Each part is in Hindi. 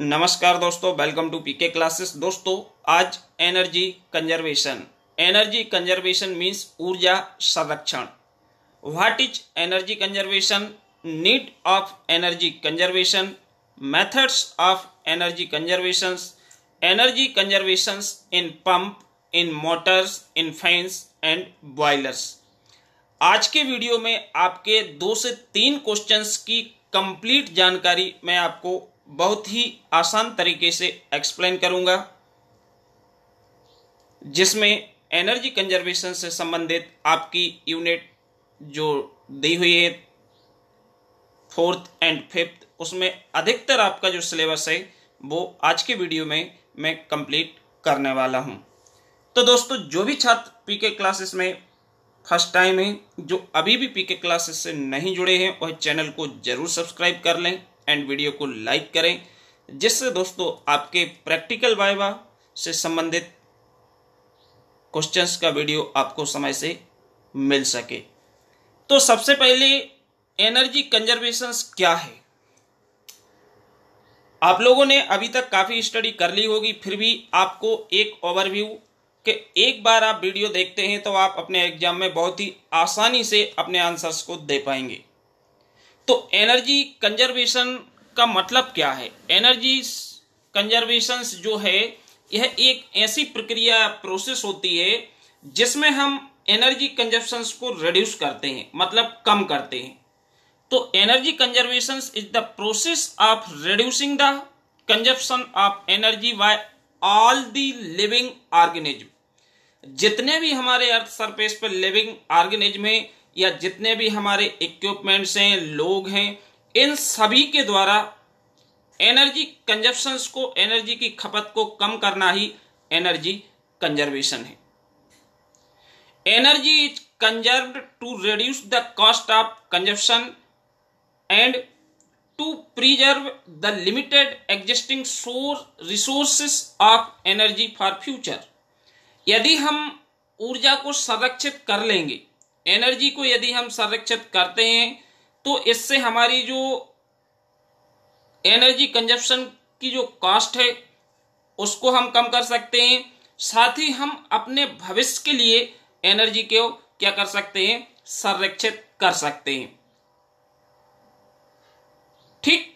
नमस्कार दोस्तों वेलकम टू पीके क्लासेस दोस्तों आज energy conservation energy conservation means ऊर्जा संरक्षण what is energy conservation need of energy conservation methods of energy conservation energy conservation in pump in motors in fans and boilers आज के वीडियो में आपके दो से तीन क्वेश्चंस की कंप्लीट जानकारी मैं आपको बहुत ही आसान तरीके से एक्सप्लेन करूंगा जिसमें एनर्जी कंजर्वेशन से संबंधित आपकी यूनिट जो दी हुई है फोर्थ एंड फिफ्थ उसमें अधिकतर आपका जो सिलेबस है वो आज के वीडियो में मैं कंप्लीट करने वाला हूँ तो दोस्तों जो भी छात्र पीके क्लासेस में फर्स्ट टाइम है जो अभी भी पीके क्लासेस से नहीं जुड़े हैं वह चैनल को जरूर सब्सक्राइब कर लें एंड वीडियो को लाइक करें जिससे दोस्तों आपके प्रैक्टिकल वाइवा से संबंधित क्वेश्चंस का वीडियो आपको समय से मिल सके तो सबसे पहले एनर्जी कंजर्वेशन क्या है आप लोगों ने अभी तक काफ़ी स्टडी कर ली होगी फिर भी आपको एक ओवरव्यू के एक बार आप वीडियो देखते हैं तो आप अपने एग्जाम में बहुत ही आसानी से अपने आंसर्स को दे पाएंगे तो एनर्जी कंजर्वेशन का मतलब क्या है एनर्जी कंजर्वेशन जो है यह एक ऐसी प्रक्रिया प्रोसेस होती है जिसमें हम एनर्जी कंजप्शन को रिड्यूस करते हैं मतलब कम करते हैं तो energy conservation is the process of reducing the consumption of energy by all the living organism जितने भी हमारे अर्थ सरफेस पर लिविंग ऑर्गेनिज्म है या जितने भी हमारे इक्विपमेंट्स हैं लोग हैं इन सभी के द्वारा एनर्जी कंजप्शन को एनर्जी की खपत को कम करना ही एनर्जी कंजर्वेशन है energy is conserve to reduce the cost of consumption and to preserve the limited existing source resources of energy for future यदि हम ऊर्जा को संरक्षित कर लेंगे एनर्जी को यदि हम संरक्षित करते हैं तो इससे हमारी जो एनर्जी कंजप्शन की जो कॉस्ट है उसको हम कम कर सकते हैं साथ ही हम अपने भविष्य के लिए एनर्जी को क्या कर सकते हैं संरक्षित कर सकते हैं ठीक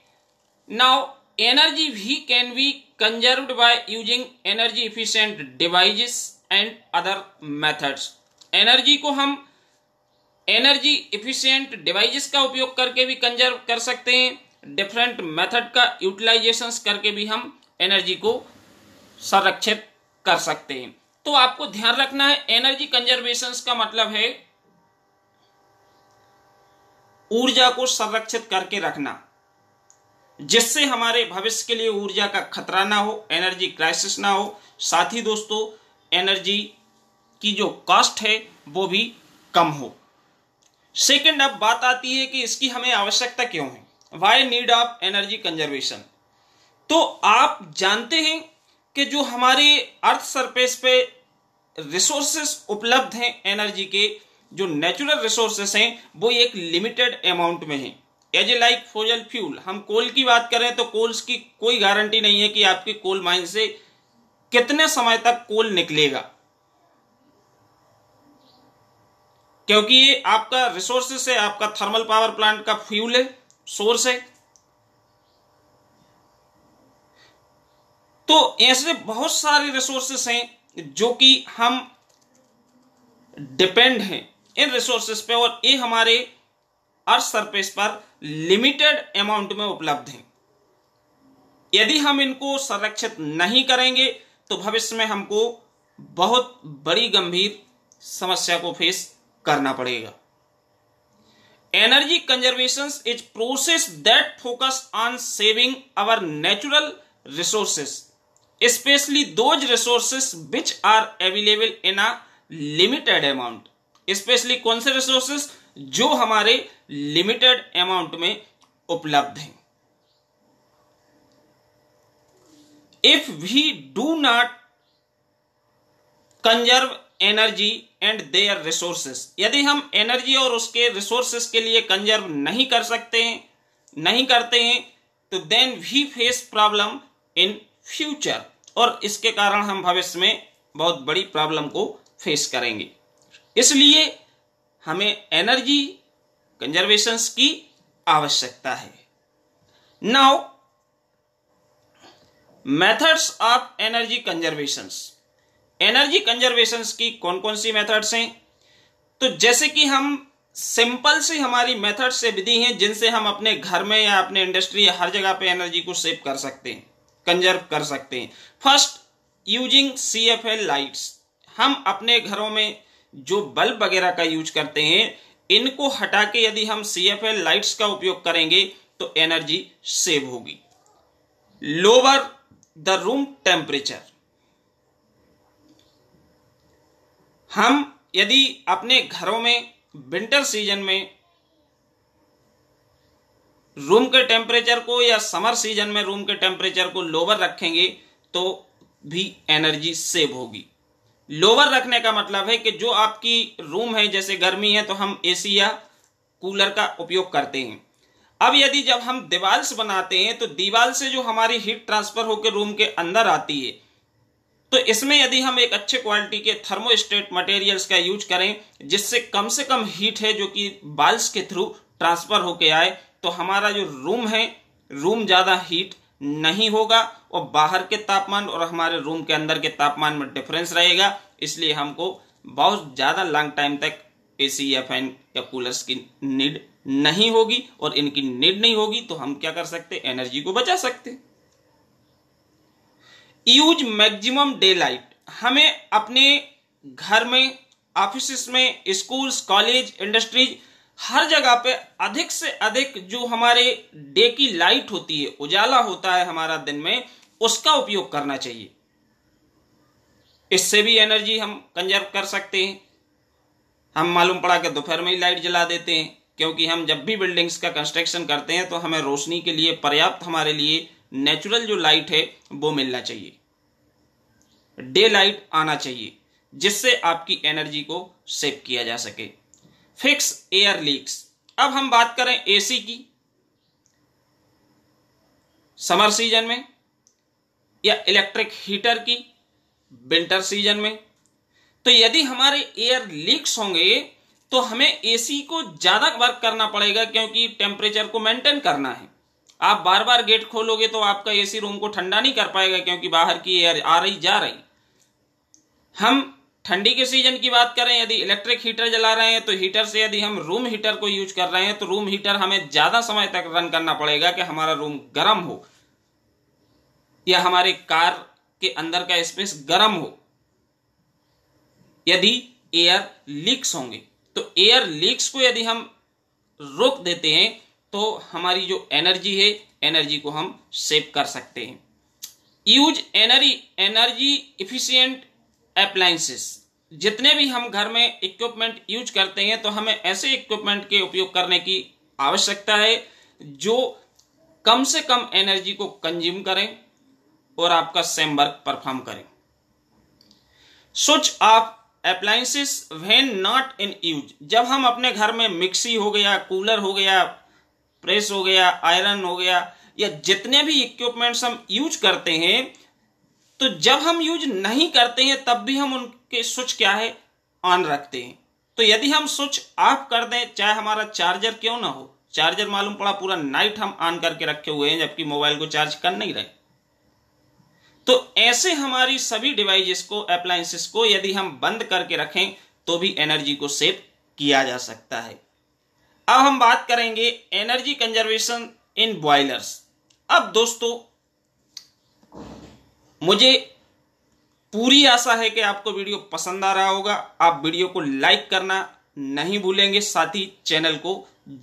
नाउ एनर्जी भी can be conserved by using energy efficient devices and other methods energy को हम एनर्जी इफिशियंट डिवाइजेस का उपयोग करके भी कंजर्व कर सकते हैं डिफरेंट मेथड का यूटिलाइजेशन करके भी हम एनर्जी को संरक्षित कर सकते हैं तो आपको ध्यान रखना है एनर्जी कंजर्वेशन का मतलब है ऊर्जा को संरक्षित करके रखना जिससे हमारे भविष्य के लिए ऊर्जा का खतरा ना हो एनर्जी क्राइसिस ना हो साथ ही दोस्तों एनर्जी की जो कॉस्ट है वो भी कम हो सेकेंड अब बात आती है कि इसकी हमें आवश्यकता क्यों है why need of energy conservation तो आप जानते हैं कि जो हमारे अर्थ सरफेस पे रिसोर्सेस उपलब्ध हैं एनर्जी के जो नेचुरल रिसोर्सेस हैं वो एक लिमिटेड अमाउंट में हैं as a like fossil fuel हम कोल की बात करें तो कोल्स की कोई गारंटी नहीं है कि आपके कोल माइन से कितने समय तक कोल निकलेगा क्योंकि ये आपका रिसोर्सेस है आपका थर्मल पावर प्लांट का फ्यूल है सोर्स है तो ऐसे बहुत सारे रिसोर्सेस हैं जो कि हम डिपेंड हैं इन रिसोर्सेस पे और ये हमारे अर्थ सरफेस पर लिमिटेड अमाउंट में उपलब्ध हैं यदि हम इनको संरक्षित नहीं करेंगे तो भविष्य में हमको बहुत बड़ी गंभीर समस्या को फेस करना पड़ेगा energy conservation is process that focus on saving our natural resources specially those resources which are available in a limited amount specially कौन से रिसोर्सेस जो हमारे लिमिटेड अमाउंट में उपलब्ध हैं if we do not conserve energy and their resources यदि हम एनर्जी और उसके रिसोर्सेस के लिए कंजर्व नहीं कर सकते हैं नहीं करते हैं तो then we face problem in future और इसके कारण हम भविष्य में बहुत बड़ी प्रॉब्लम को फेस करेंगे इसलिए हमें एनर्जी कंजर्वेशन की आवश्यकता है now methods of energy conservations energy conservation की कौन कौन सी मेथड्स हैं तो जैसे कि हम सिंपल सी हमारी मेथड से विधि हैं जिनसे हम अपने घर में या अपने इंडस्ट्री या हर जगह पे एनर्जी को सेव कर सकते हैं कंजर्व कर सकते हैं first using C F L lights हम अपने घरों में जो बल्ब वगैरह का यूज करते हैं इनको हटा के यदि हम सी एफ एल लाइट्स का उपयोग करेंगे तो एनर्जी सेव होगी लोअर द रूम टेम्परेचर हम यदि अपने घरों में विंटर सीजन में रूम के टेम्परेचर को या समर सीजन में रूम के टेम्परेचर को लोवर रखेंगे तो भी एनर्जी सेव होगी लोवर रखने का मतलब है कि जो आपकी रूम है जैसे गर्मी है तो हम एसी या कूलर का उपयोग करते हैं अब यदि जब हम दीवाल्स बनाते हैं तो दीवाल से जो हमारी हीट ट्रांसफर होकर रूम के अंदर आती है तो इसमें यदि हम एक अच्छे क्वालिटी के थर्मोस्टेट मटेरियल्स का यूज करें जिससे कम से कम हीट है जो कि बाल्स के थ्रू ट्रांसफर होके आए तो हमारा जो रूम है रूम ज़्यादा हीट नहीं होगा और बाहर के तापमान और हमारे रूम के अंदर के तापमान में डिफरेंस रहेगा इसलिए हमको बहुत ज़्यादा लॉन्ग टाइम तक एसी या फैन या कूलर्स की नीड नहीं होगी और इनकी नीड नहीं होगी तो हम क्या कर सकते एनर्जी को बचा सकते यूज मैक्सिमम डे लाइट हमें अपने घर में ऑफिस में स्कूल्स कॉलेज इंडस्ट्रीज हर जगह पे अधिक से अधिक जो हमारे डे की लाइट होती है उजाला होता है हमारा दिन में उसका उपयोग करना चाहिए इससे भी एनर्जी हम कंजर्व कर सकते हैं हम मालूम पड़ा कि दोपहर में ही लाइट जला देते हैं क्योंकि हम जब भी बिल्डिंग्स का कंस्ट्रक्शन करते हैं तो हमें रोशनी के लिए पर्याप्त हमारे लिए नेचुरल जो लाइट है वो मिलना चाहिए डे लाइट आना चाहिए जिससे आपकी एनर्जी को सेव किया जा सके फिक्स एयर लीक्स अब हम बात करें एसी की समर सीजन में या इलेक्ट्रिक हीटर की विंटर सीजन में तो यदि हमारे एयर लीक्स होंगे तो हमें एसी को ज़्यादा वर्क करना पड़ेगा क्योंकि टेम्परेचर को मेंटेन करना है आप बार बार गेट खोलोगे तो आपका एसी रूम को ठंडा नहीं कर पाएगा क्योंकि बाहर की एयर आ रही जा रही हम ठंडी के सीजन की बात करें यदि इलेक्ट्रिक हीटर जला रहे हैं तो हीटर से यदि हम रूम हीटर को यूज कर रहे हैं तो रूम हीटर हमें ज़्यादा समय तक रन करना पड़ेगा कि हमारा रूम गर्म हो या हमारे कार के अंदर का स्पेस गर्म हो यदि एयर लीक्स होंगे तो एयर लीक्स को यदि हम रोक देते हैं तो हमारी जो एनर्जी है एनर्जी को हम सेव कर सकते हैं use energy energy efficient appliances जितने भी हम घर में इक्विपमेंट यूज करते हैं तो हमें ऐसे इक्विपमेंट के उपयोग करने की आवश्यकता है जो कम से कम एनर्जी को कंज्यूम करें और आपका सेम वर्क परफॉर्म करें switch off appliances when not in use जब हम अपने घर में मिक्सी हो गया कूलर हो गया प्रेस हो गया आयरन हो गया या जितने भी इक्विपमेंट्स हम यूज करते हैं तो जब हम यूज नहीं करते हैं तब भी हम उनके स्विच क्या है ऑन रखते हैं तो यदि हम स्विच ऑफ कर दें चाहे हमारा चार्जर क्यों ना हो चार्जर मालूम पड़ा पूरा नाइट हम ऑन करके रखे हुए हैं जबकि मोबाइल को चार्ज कर नहीं रहे तो ऐसे हमारी सभी डिवाइसेस को अप्लायसेस को यदि हम बंद करके रखें तो भी एनर्जी को सेव किया जा सकता है अब हम बात करेंगे एनर्जी कंजर्वेशन इन बॉयलर्स अब दोस्तों मुझे पूरी आशा है कि आपको वीडियो पसंद आ रहा होगा आप वीडियो को लाइक करना नहीं भूलेंगे साथ ही चैनल को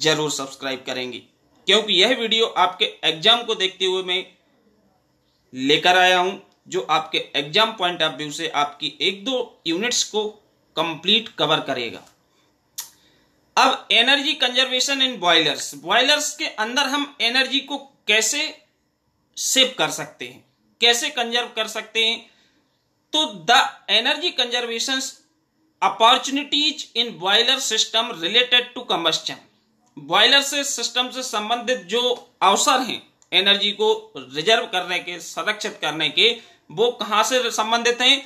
जरूर सब्सक्राइब करेंगे क्योंकि यह वीडियो आपके एग्जाम को देखते हुए मैं लेकर आया हूं जो आपके एग्जाम पॉइंट ऑफ व्यू से आपकी एक दो यूनिट्स को कंप्लीट कवर करेगा अब energy conservation in boilers boilers के अंदर हम एनर्जी को कैसे सेव कर सकते हैं कैसे कंजर्व कर सकते हैं तो the energy conservation opportunities in boiler system related to combustion boiler से सिस्टम से संबंधित जो अवसर हैं एनर्जी को रिजर्व करने के संरक्षित करने के वो कहां से संबंधित हैं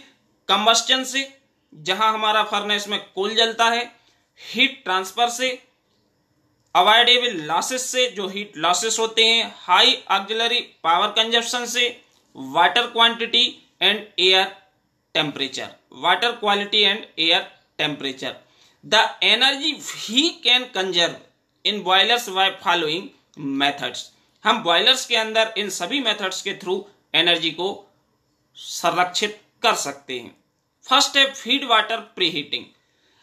कंबस्टन से जहां हमारा फर्नेस में कोल जलता है हीट ट्रांसफर से अवॉइडेबल लॉसेस से जो हीट लॉसेस होते हैं हाई ऑक्जिलरी पावर कंजप्शन से water quantity and air temperature water quality and air temperature the energy ही can conserve in boilers by following methods हम बॉयलर्स के अंदर इन सभी मेथड्स के थ्रू एनर्जी को संरक्षित कर सकते हैं फर्स्ट है फीड वाटर प्री हीटिंग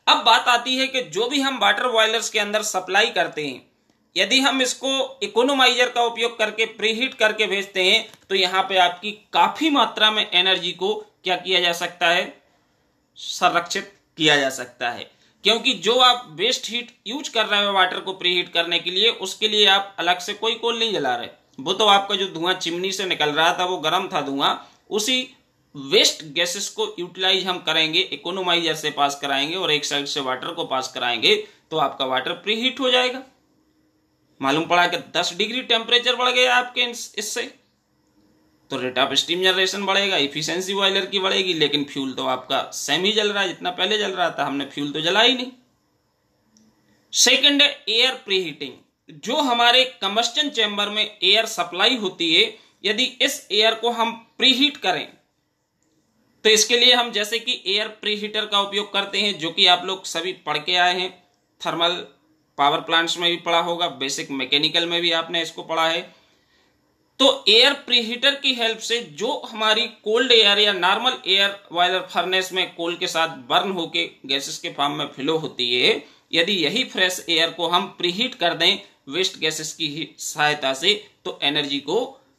अब बात आती है कि जो भी हम वाटर बॉयलर्स के अंदर सप्लाई करते हैं यदि हम इसको इकोनोमाइजर का उपयोग करके प्रीहीट करके भेजते हैं तो यहां पे आपकी काफी मात्रा में एनर्जी को क्या किया जा सकता है संरक्षित किया जा सकता है क्योंकि जो आप वेस्ट हीट यूज कर रहे हो वाटर को प्री हीट करने के लिए उसके लिए आप अलग से कोई कोल नहीं जला रहे वो तो आपका जो धुआं चिमनी से निकल रहा था वो गर्म था धुआं उसी वेस्ट गैसेस को यूटिलाइज हम करेंगे इकोनोमाइजर से पास कराएंगे और एक साइड से वाटर को पास कराएंगे तो आपका वाटर प्री हीट हो जाएगा मालूम पड़ा कि 10 डिग्री टेम्परेचर बढ़ गया आपके इससे तो रेट ऑफ स्टीम जनरेशन बढ़ेगा इफिशियंसी बॉयलर की बढ़ेगी लेकिन फ्यूल तो आपका सेम ही जल रहा है जितना पहले जल रहा था हमने फ्यूल तो जला ही नहीं सेकेंड एयर प्री हीटिंग जो हमारे कम्बस्टन चैम्बर में एयर सप्लाई होती है यदि इस एयर को हम प्री हीट करें तो इसके लिए हम जैसे कि एयर प्री हीटर का उपयोग करते हैं जो कि आप लोग सभी पढ़ के आए हैं थर्मल पावर प्लांट्स में भी पढ़ा होगा बेसिक मैकेनिकल में भी आपने इसको पढ़ा है तो एयर प्री हीटर की हेल्प से जो हमारी कोल्ड एयर या नॉर्मल एयर वायलर फर्नेस में कोल के साथ बर्न होके गैसेस के फॉर्म में फ्लो होती है यदि यही फ्रेश एयर को हम प्रीहीट कर दें वेस्ट गैसेस की सहायता से तो एनर्जी को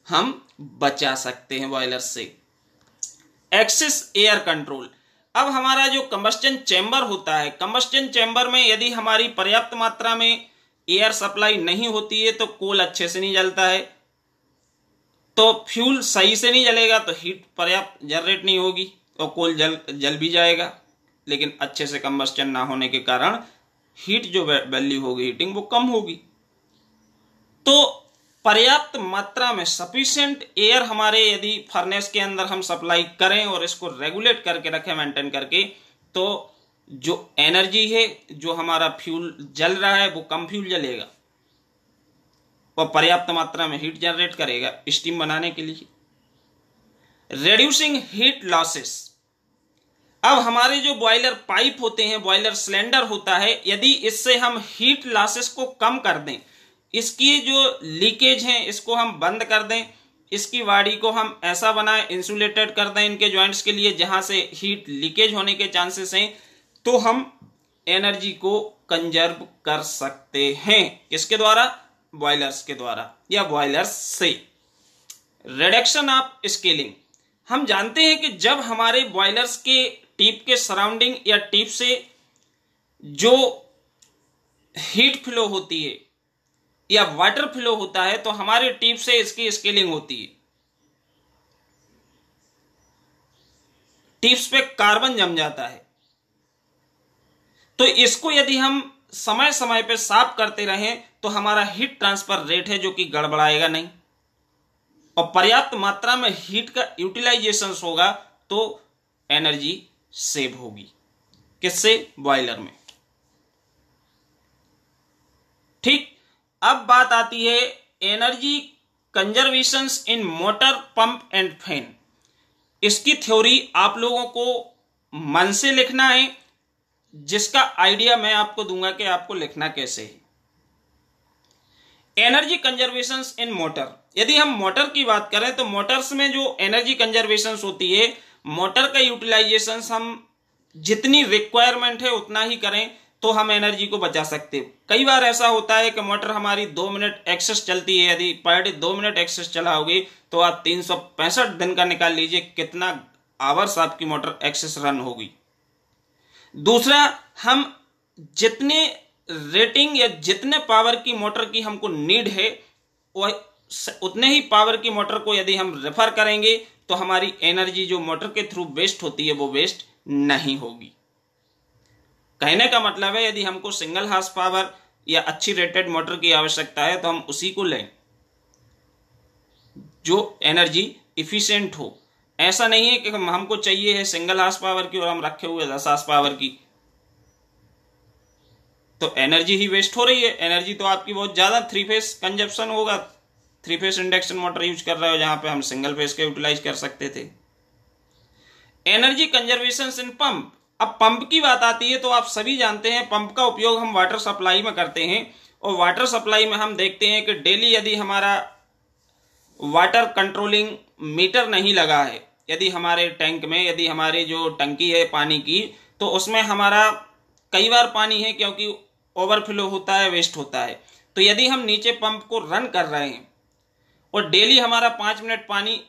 हम बचा सकते हैं वॉयलर से एक्सिस एयर कंट्रोल अब हमारा जो कम्बस्टन चैम्बर होता है कम्बस्टन चैम्बर में यदि हमारी पर्याप्त मात्रा में एयर सप्लाई नहीं होती है तो कोल अच्छे से नहीं जलता है तो फ्यूल सही से नहीं जलेगा तो हीट पर्याप्त जनरेट नहीं होगी और तो कोल जल जल भी जाएगा लेकिन अच्छे से कम्बस्टन ना होने के कारण हीट जो वैल्यू होगी हीटिंग वो कम होगी पर्याप्त मात्रा में सफिशियंट एयर हमारे यदि फर्नेस के अंदर हम सप्लाई करें और इसको रेगुलेट करके रखें मेंटेन करके तो जो एनर्जी है जो हमारा फ्यूल जल रहा है वो कम फ्यूल जलेगा और पर्याप्त मात्रा में हीट जनरेट करेगा स्टीम बनाने के लिए रेड्यूसिंग हीट लॉसेस अब हमारे जो बॉयलर पाइप होते हैं बॉयलर सिलेंडर होता है यदि इससे हम हीट लॉसेस को कम कर दें इसकी जो लीकेज है इसको हम बंद कर दें इसकी वाड़ी को हम ऐसा बनाए इंसुलेटेड कर दें इनके ज्वाइंट्स के लिए जहां से हीट लीकेज होने के चांसेस हैं तो हम एनर्जी को कंजर्व कर सकते हैं किसके द्वारा बॉयलर्स के द्वारा या बॉयलर्स से रिडक्शन ऑफ स्केलिंग हम जानते हैं कि जब हमारे बॉयलर्स के टीप के सराउंडिंग या टीप से जो हीट फ्लो होती है या वाटर फ्लो होता है तो हमारे टिप से इसकी स्केलिंग होती है टिप्स पे कार्बन जम जाता है तो इसको यदि हम समय समय पे साफ करते रहें तो हमारा हीट ट्रांसफर रेट है जो कि गड़बड़ाएगा नहीं और पर्याप्त मात्रा में हीट का यूटिलाइजेशन होगा तो एनर्जी सेव होगी किससे बॉयलर में ठीक अब बात आती है energy conservation in motor pump and fan इसकी थ्योरी आप लोगों को मन से लिखना है जिसका आइडिया मैं आपको दूंगा कि आपको लिखना कैसे है एनर्जी कंजर्वेशन इन मोटर यदि हम मोटर की बात करें तो मोटर्स में जो एनर्जी कंजर्वेशन होती है मोटर का यूटिलाइजेशन हम जितनी रिक्वायरमेंट है उतना ही करें तो हम एनर्जी को बचा सकते हैं कई बार ऐसा होता है कि मोटर हमारी दो मिनट एक्सेस चलती है यदि पर डे दो मिनट एक्सेस चलाओगे तो आप तीन सौ पैंसठ दिन का निकाल लीजिए कितना आवर्स आपकी मोटर एक्सेस रन होगी दूसरा हम जितने रेटिंग या जितने पावर की मोटर की हमको नीड है वह उतने ही पावर की मोटर को यदि हम रेफर करेंगे तो हमारी एनर्जी जो मोटर के थ्रू वेस्ट होती है वो वेस्ट नहीं होगी कहने का मतलब है यदि हमको सिंगल हार्स पावर या अच्छी रेटेड मोटर की आवश्यकता है तो हम उसी को लें जो एनर्जी इफिशेंट हो ऐसा नहीं है कि हम हमको चाहिए है सिंगल हार्स पावर की और हम रखे हुए दस हार्स पावर की तो एनर्जी ही वेस्ट हो रही है एनर्जी तो आपकी बहुत ज़्यादा थ्री फेस कंजप्शन होगा three phase induction motor use कर रहे हो जहां पे हम सिंगल फेस के यूटिलाइज कर सकते थे एनर्जी कंजर्वेशन इन पंप अब पंप की बात आती है तो आप सभी जानते हैं पंप का उपयोग हम वाटर सप्लाई में करते हैं और वाटर सप्लाई में हम देखते हैं कि डेली यदि हमारा वाटर कंट्रोलिंग मीटर नहीं लगा है यदि हमारे टैंक में यदि हमारे जो टंकी है पानी की तो उसमें हमारा कई बार पानी है क्योंकि ओवरफ्लो होता है वेस्ट होता है तो यदि हम नीचे पंप को रन कर रहे हैं और डेली हमारा पाँच मिनट पानी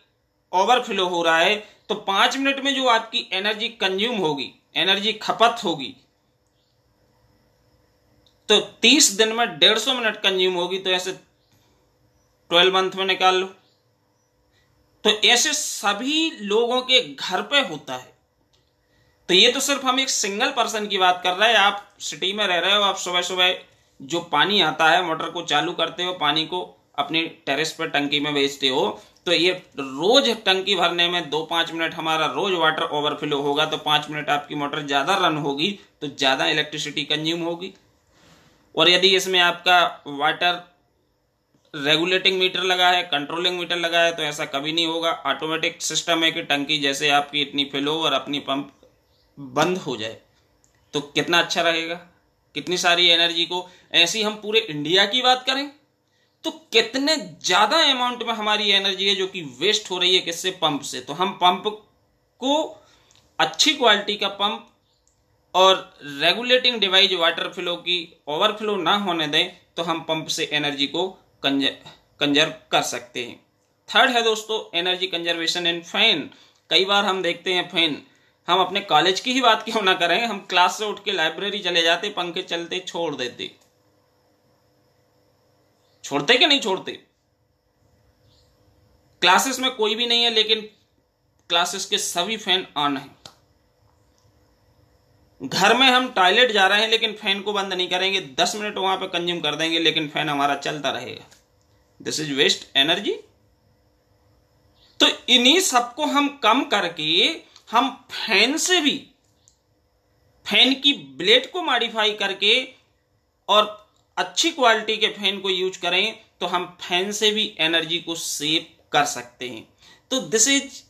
ओवरफ्लो हो रहा है तो पाँच मिनट में जो आपकी एनर्जी कंज्यूम होगी एनर्जी खपत होगी तो तीस दिन में डेढ़ सौ मिनट कंज्यूम होगी तो ऐसे ट्वेल्व मंथ में निकाल लो तो ऐसे सभी लोगों के घर पे होता है तो ये तो सिर्फ हम एक सिंगल पर्सन की बात कर रहे हैं आप सिटी में रह रहे हो आप सुबह सुबह जो पानी आता है मोटर को चालू करते हो पानी को अपनी टेरेस पर टंकी में भेजते हो तो ये रोज टंकी भरने में दो पांच मिनट हमारा रोज वाटर ओवरफ्लो होगा तो पांच मिनट आपकी मोटर ज़्यादा रन होगी तो ज़्यादा इलेक्ट्रिसिटी कंज्यूम होगी और यदि इसमें आपका वाटर रेगुलेटिंग मीटर लगा है कंट्रोलिंग मीटर लगा है तो ऐसा कभी नहीं होगा ऑटोमेटिक सिस्टम है कि टंकी जैसे आपकी इतनी फिल हो और अपनी पंप बंद हो जाए तो कितना अच्छा रहेगा कितनी सारी एनर्जी को ऐसी हम पूरे इंडिया की बात करें तो कितने ज्यादा अमाउंट में हमारी एनर्जी है जो कि वेस्ट हो रही है किससे पंप से तो हम पंप को अच्छी क्वालिटी का पंप और रेगुलेटिंग डिवाइस वाटर फ्लो की ओवरफ्लो ना होने दें तो हम पंप से एनर्जी को कंजर्व कर सकते हैं थर्ड है दोस्तों एनर्जी कंजर्वेशन एंड फैन कई बार हम देखते हैं फैन हम अपने कॉलेज की ही बात क्यों ना करें हम क्लास से उठ के लाइब्रेरी चले जाते पंखे चलते छोड़ देते छोड़ते कि नहीं छोड़ते क्लासेस में कोई भी नहीं है लेकिन क्लासेस के सभी फैन ऑन है घर में हम टॉयलेट जा रहे हैं लेकिन फैन को बंद नहीं करेंगे दस मिनट वहां पर कंज्यूम कर देंगे लेकिन फैन हमारा चलता रहेगा दिस इज वेस्ट एनर्जी तो इन्हीं सबको हम कम करके हम फैन से भी फैन की ब्लेड को मॉडिफाई करके और अच्छी क्वालिटी के फैन को यूज करें तो हम फैन से भी एनर्जी को सेव कर सकते हैं तो this is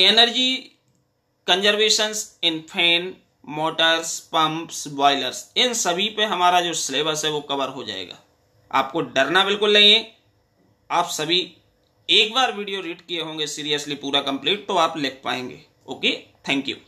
energy conservation in fan motors pumps boilers इन सभी पे हमारा जो सिलेबस है वो कवर हो जाएगा आपको डरना बिल्कुल नहीं है आप सभी एक बार वीडियो रीड किए होंगे सीरियसली पूरा कंप्लीट तो आप लिख पाएंगे ओके थैंक यू